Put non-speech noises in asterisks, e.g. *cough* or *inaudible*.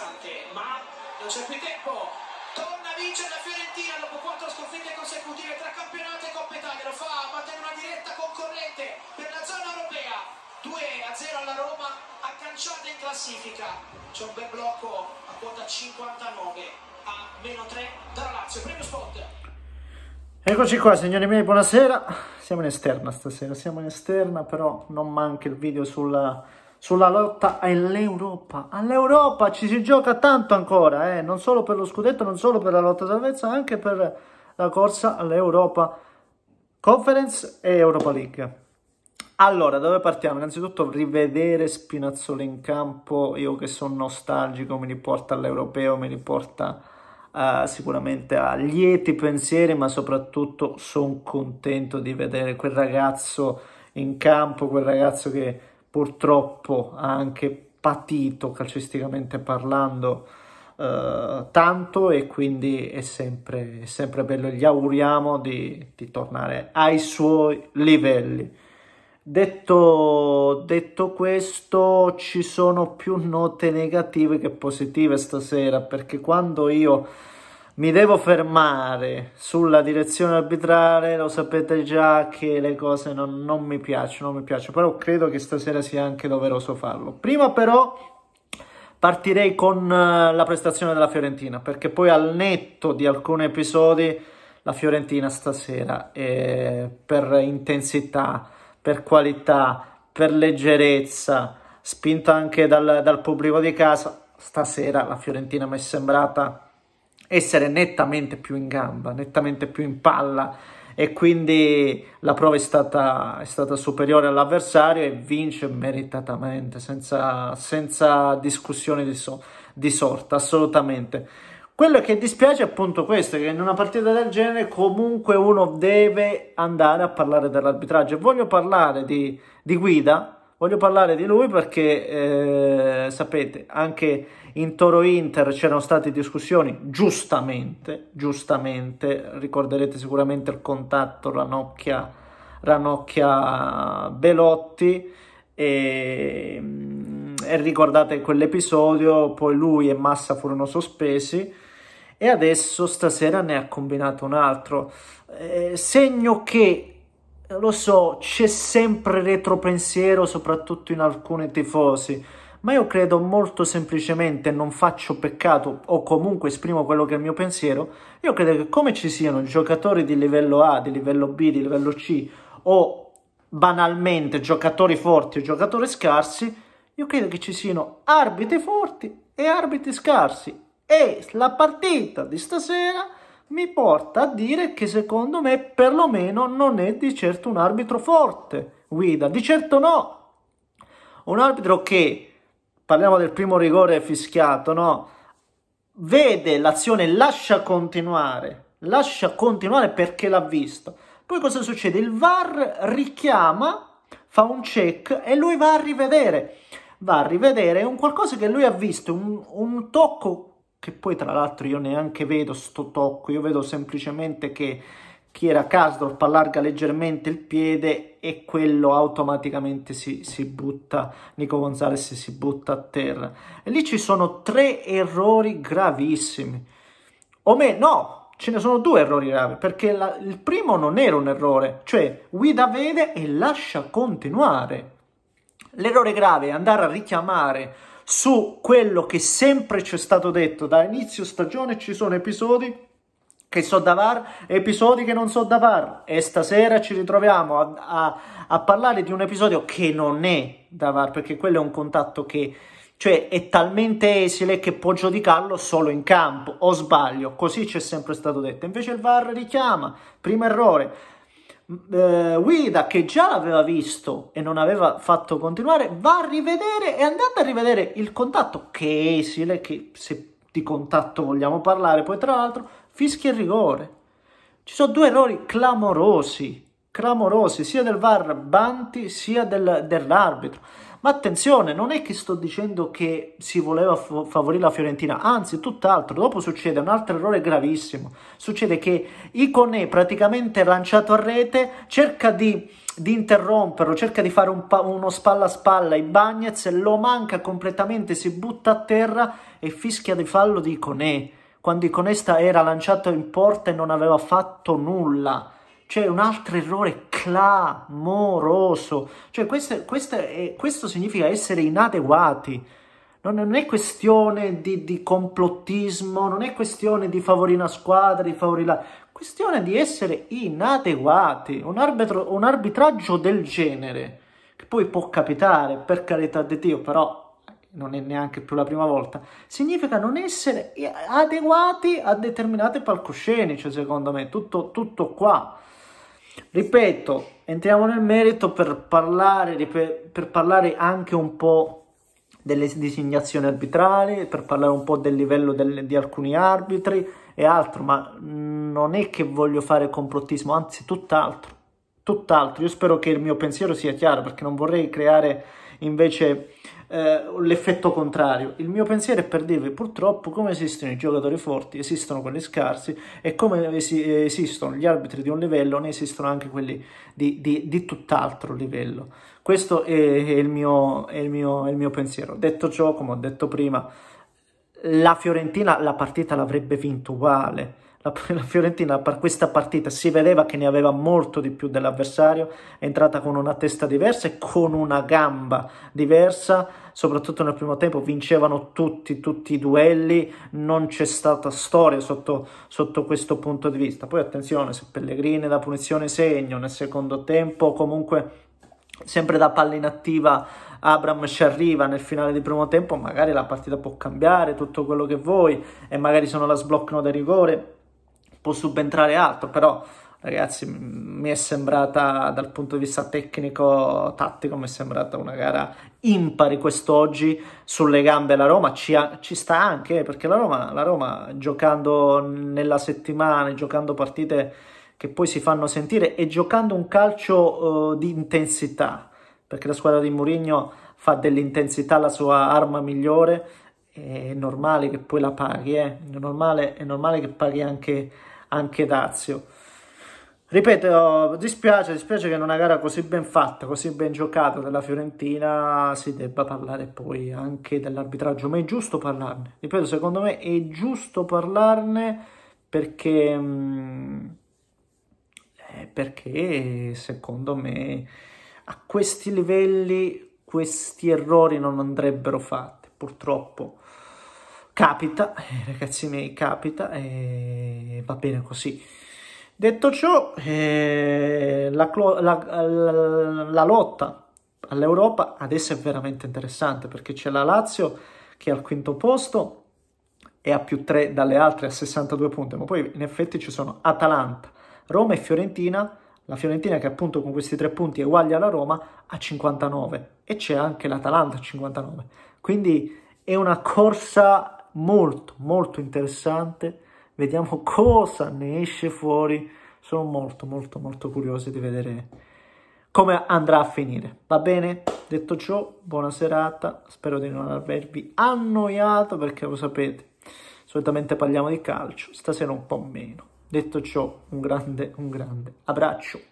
interessante, ma non c'è più tempo. Torna a vincere la Fiorentina dopo quattro sconfitte consecutive tra campionato e Coppa Italia. Lo fa battendo una diretta concorrente per la zona europea. 2 a 0 alla Roma, accanciata in classifica. C'è un bel blocco a quota 59 a meno 3 dalla Lazio. Primo spot. Eccoci qua signori miei, buonasera. Siamo in esterna stasera, siamo in esterna, però non manca il video sulla sulla lotta all'Europa. All'Europa ci si gioca tanto ancora, eh? non solo per lo scudetto, non solo per la lotta salvezza, anche per la corsa all'Europa Conference e Europa League. Allora, dove partiamo? Innanzitutto rivedere Spinazzola in campo, io che sono nostalgico, mi riporta all'europeo, mi riporta uh, sicuramente a lieti pensieri, ma soprattutto sono contento di vedere quel ragazzo in campo, quel ragazzo che purtroppo ha anche patito calcisticamente parlando eh, tanto e quindi è sempre, è sempre bello, gli auguriamo di, di, tornare ai suoi livelli. Detto, detto questo, ci sono più note negative che positive stasera perché quando io mi devo fermare sulla direzione arbitrale, lo sapete già che le cose non, non, mi piacciono, non mi piacciono, però credo che stasera sia anche doveroso farlo. Prima però partirei con eh, la prestazione della Fiorentina, perché poi al netto di alcuni episodi la Fiorentina stasera eh, per intensità, per qualità, per leggerezza, spinta anche dal, dal pubblico di casa, stasera la Fiorentina mi è sembrata essere nettamente più in gamba, nettamente più in palla e quindi la prova è stata, è stata superiore all'avversario e vince meritatamente, senza, senza discussione di, so, di sorta, assolutamente. Quello che dispiace è appunto questo, che in una partita del genere comunque uno deve andare a parlare dell'arbitraggio. Voglio parlare di, di guida, Voglio parlare di lui perché, eh, sapete, anche in Toro Inter c'erano state discussioni, giustamente, giustamente, ricorderete sicuramente il contatto Ranocchia, Ranocchia Belotti e, mm, e ricordate quell'episodio, poi lui e Massa furono sospesi e adesso stasera ne ha combinato un altro. Eh, segno che lo so, c'è sempre retropensiero, soprattutto in alcuni tifosi, ma io credo molto semplicemente, non faccio peccato o comunque esprimo quello che è il mio pensiero, io credo che come ci siano giocatori di livello A, di livello B, di livello C o banalmente giocatori forti o giocatori scarsi, io credo che ci siano arbitri forti e arbitri scarsi e la partita di stasera mi porta a dire che secondo me perlomeno non è di certo un arbitro forte Guida, di certo no. Un arbitro che, parliamo del primo rigore fischiato, no? Vede l'azione, lascia continuare, lascia continuare perché l'ha visto. Poi cosa succede? Il VAR richiama, fa un check e lui va a rivedere. Va a rivedere un qualcosa che lui ha visto, un, un tocco che poi tra l'altro io neanche vedo sto tocco, io vedo semplicemente che chi era Kasdorp allarga leggermente il piede e quello automaticamente si, si butta, Nico Gonzalez si butta a terra. E lì ci sono tre errori gravissimi. O me, no, ce ne sono due errori gravi, perché la, il primo non era un errore, cioè guida vede e lascia continuare. L'errore grave è andare a richiamare su quello che sempre ci è stato detto da inizio stagione ci sono episodi che so da VAR, episodi che non so da VAR e stasera ci ritroviamo a, a, a, parlare di un episodio che non è da VAR perché quello è un contatto che cioè è talmente esile che può giudicarlo solo in campo o sbaglio, così c'è sempre stato detto invece il VAR richiama, primo errore Mm, eh, Guida che già l'aveva visto e non aveva fatto continuare va a rivedere e andate a rivedere il contatto che esile che se di contatto vogliamo parlare poi tra l'altro fischi il rigore ci sono due errori clamorosi clamorosi sia del VAR Banti sia del, dell'arbitro ma attenzione, non è che sto dicendo che si voleva f- favorire la Fiorentina, anzi, tutt'altro. Dopo succede un altro errore gravissimo. Succede che Icone, praticamente lanciato a rete, cerca di di interromperlo, cerca di fare un pa- uno spalla a spalla in Bagnez, lo manca completamente, si butta a terra e fischia di fallo di Iconè, quando Iconè era lanciato in porta e non aveva fatto nulla. C'è un altro errore clamoroso. Cioè questo, questo, è, eh, questo significa essere inadeguati. Non, non è questione di, di, complottismo, non è questione di favorire una squadra, di favorire la... Questione di essere inadeguati. Un, arbitro, un arbitraggio del genere, che poi può capitare, per carità di Dio, però eh, non è neanche più la prima volta, significa non essere adeguati a determinate palcoscenici, secondo me, tutto, tutto qua. Ripeto, entriamo nel merito per parlare, per parlare anche un po' delle designazioni arbitrali, per parlare un po' del livello del, di alcuni arbitri e altro, ma non è che voglio fare complottismo, anzi tutt'altro, tutt'altro. Io spero che il mio pensiero sia chiaro perché non vorrei creare invece eh, l'effetto contrario. Il mio pensiero è per dirvi purtroppo come esistono i giocatori forti, esistono quelli scarsi e come esistono gli arbitri di un livello, ne esistono anche quelli di, di, di tutt'altro livello. Questo è, è, il mio, è, il mio, è il mio pensiero. Detto ciò, come ho detto prima, la Fiorentina la partita l'avrebbe vinto uguale la, la Fiorentina per questa partita si vedeva che ne aveva molto di più dell'avversario, è entrata con una testa diversa e con una gamba diversa, soprattutto nel primo tempo vincevano tutti, tutti i duelli, non c'è stata storia sotto, sotto questo punto di vista. Poi attenzione, se Pellegrini da punizione segno nel secondo tempo, comunque sempre da palla inattiva Abram ci arriva nel finale di primo tempo, magari la partita può cambiare, tutto quello che vuoi, e magari se non la sbloccano da rigore può subentrare altro, però ragazzi mi è sembrata dal punto di vista tecnico tattico mi è sembrata una gara impari quest'oggi sulle gambe la Roma ci, ha, ci sta anche eh, perché la Roma, la Roma, giocando nella settimana giocando partite che poi si fanno sentire e giocando un calcio uh, di intensità perché la squadra di Mourinho fa dell'intensità la sua arma migliore è normale che poi la paghi, eh? è, normale, è normale che paghi anche, anche Dazio. Ripeto, dispiace, dispiace che in una gara così ben fatta, così ben giocata della Fiorentina si debba parlare poi anche dell'arbitraggio, ma è giusto parlarne. Ripeto, secondo me è giusto parlarne perché, mm, eh, perché secondo me a questi livelli questi errori non andrebbero fatti purtroppo capita, *laughs* ragazzi miei, capita e va bene così. Detto ciò, eh, la, la, la, la lotta all'Europa adesso è veramente interessante perché c'è la Lazio che è al quinto posto e a più tre dalle altre a 62 punti, ma poi in effetti ci sono Atalanta, Roma e Fiorentina la Fiorentina che appunto con questi tre punti è uguale alla Roma a 59 e c'è anche l'Atalanta a 59. Quindi è una corsa molto molto interessante, vediamo *laughs* cosa ne esce fuori, sono molto molto molto curioso di vedere come andrà a finire. Va bene? Detto ciò, buona serata, spero di non avervi annoiato perché lo sapete, solitamente parliamo di calcio, stasera un po' meno. Detto ciò, un grande, un grande abbraccio.